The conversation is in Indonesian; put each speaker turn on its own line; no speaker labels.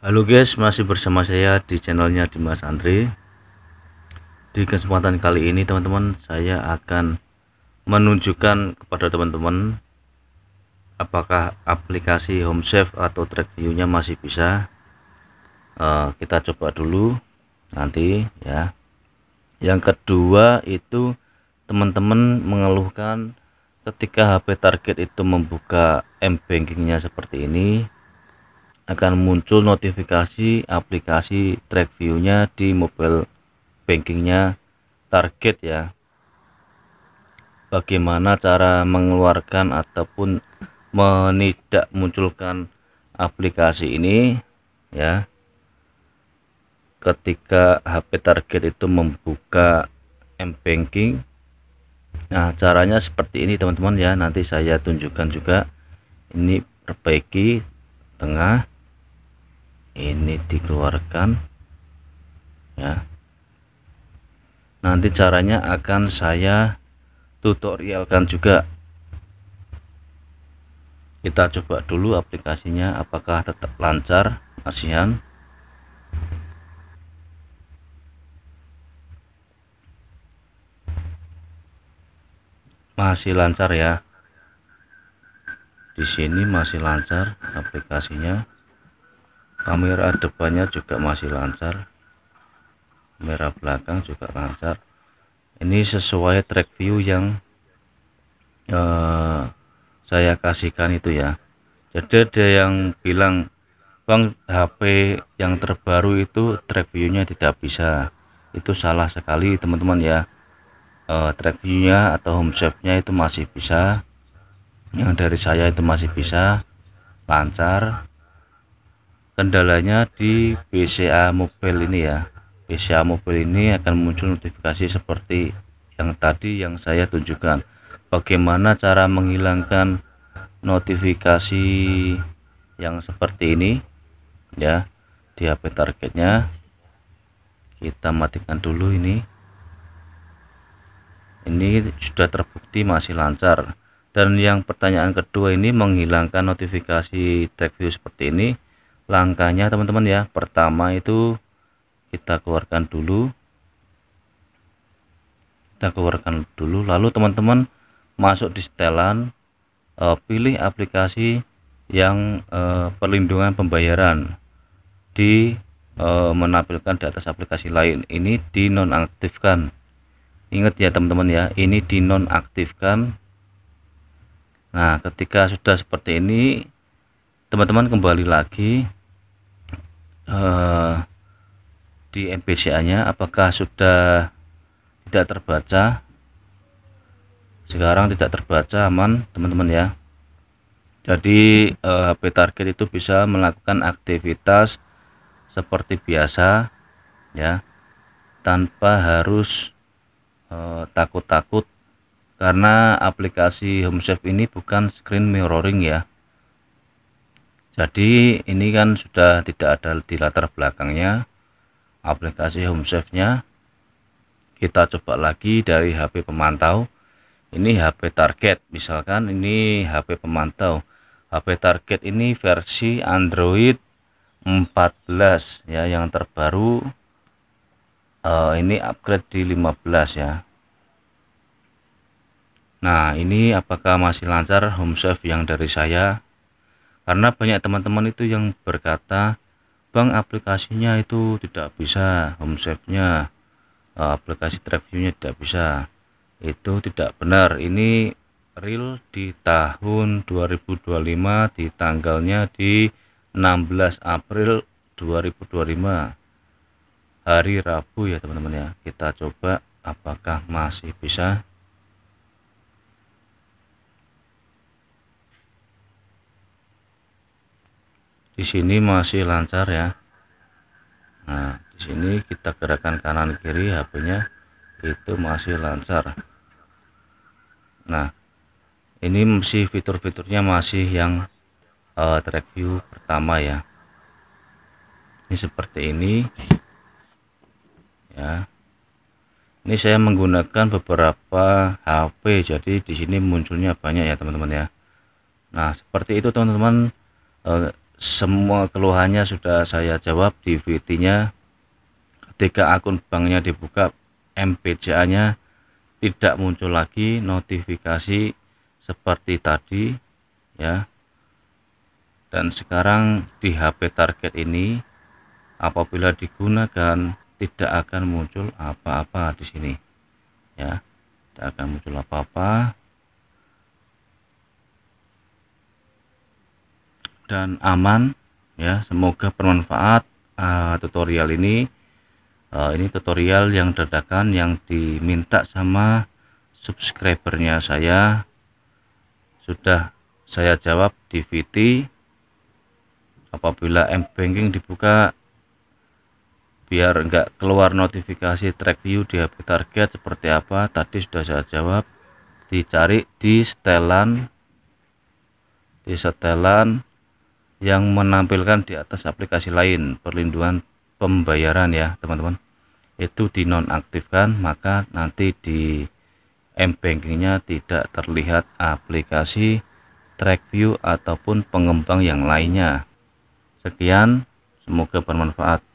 Halo guys, masih bersama saya di channelnya Dimas Andre. Di kesempatan kali ini teman-teman, saya akan menunjukkan kepada teman-teman apakah aplikasi Home HomeSafe atau TrackView-nya masih bisa. E, kita coba dulu nanti ya. Yang kedua itu teman-teman mengeluhkan ketika HP target itu membuka M bankingnya seperti ini akan muncul notifikasi aplikasi track view-nya di mobile bankingnya target ya bagaimana cara mengeluarkan ataupun menidak munculkan aplikasi ini ya ketika HP target itu membuka M banking nah caranya seperti ini teman-teman ya nanti saya tunjukkan juga ini perbaiki tengah ini dikeluarkan ya nanti caranya akan saya tutorialkan juga kita coba dulu aplikasinya apakah tetap lancar kasihan masih lancar ya di sini masih lancar aplikasinya kamera depannya juga masih lancar kamera belakang juga lancar ini sesuai track view yang eh, saya kasihkan itu ya jadi ada yang bilang Bang HP yang terbaru itu track view-nya tidak bisa itu salah sekali teman-teman ya eh, track view-nya atau home shape-nya itu masih bisa yang dari saya itu masih bisa lancar kendalanya di BCA mobile ini ya BCA mobile ini akan muncul notifikasi seperti yang tadi yang saya tunjukkan bagaimana cara menghilangkan notifikasi yang seperti ini ya di HP targetnya kita matikan dulu ini ini sudah terbukti masih lancar dan yang pertanyaan kedua ini menghilangkan notifikasi tag view seperti ini langkahnya teman-teman ya pertama itu kita keluarkan dulu kita keluarkan dulu lalu teman-teman masuk di setelan uh, pilih aplikasi yang uh, perlindungan pembayaran di uh, menampilkan di atas aplikasi lain ini dinonaktifkan ingat ya teman-teman ya ini dinonaktifkan Nah, ketika sudah seperti ini, teman-teman kembali lagi Eh, di MPCA-nya apakah sudah tidak terbaca sekarang tidak terbaca aman teman-teman ya jadi eh, HP target itu bisa melakukan aktivitas seperti biasa ya tanpa harus eh, takut-takut eh, karena aplikasi home HomeSafe ini bukan screen mirroring ya jadi ini kan sudah tidak ada di latar belakangnya aplikasi home safe nya kita coba lagi dari HP pemantau ini HP target misalkan ini HP pemantau HP target ini versi Android 14 ya yang terbaru uh, ini upgrade di 15 ya Nah ini apakah masih lancar home safe yang dari saya karena banyak teman-teman itu yang berkata bang aplikasinya itu tidak bisa home save-nya, eh, aplikasi TrapView-nya tidak bisa itu tidak benar ini real di tahun 2025 di tanggalnya di 16 April 2025 hari Rabu ya teman-teman ya kita coba apakah masih bisa di sini masih lancar ya nah di sini kita gerakan kanan kiri HP-nya itu masih lancar nah ini masih fitur-fiturnya masih yang uh, track view pertama ya ini seperti ini ya ini saya menggunakan beberapa HP jadi di sini munculnya banyak ya teman-teman ya Nah seperti itu teman-teman eh, semua keluhannya sudah saya jawab di VT-nya ketika akun banknya dibuka MPJA nya tidak muncul lagi notifikasi seperti tadi ya dan sekarang di HP target ini apabila digunakan tidak akan muncul apa-apa di sini ya tidak akan muncul apa-apa dan aman ya semoga bermanfaat uh, tutorial ini uh, ini tutorial yang dadakan yang diminta sama subscribernya saya sudah saya jawab di VT apabila M banking dibuka biar enggak keluar notifikasi track view di HP target seperti apa tadi sudah saya jawab dicari di setelan di setelan yang menampilkan di atas aplikasi lain perlindungan pembayaran ya teman-teman itu dinonaktifkan maka nanti di m bankingnya tidak terlihat aplikasi track view ataupun pengembang yang lainnya sekian semoga bermanfaat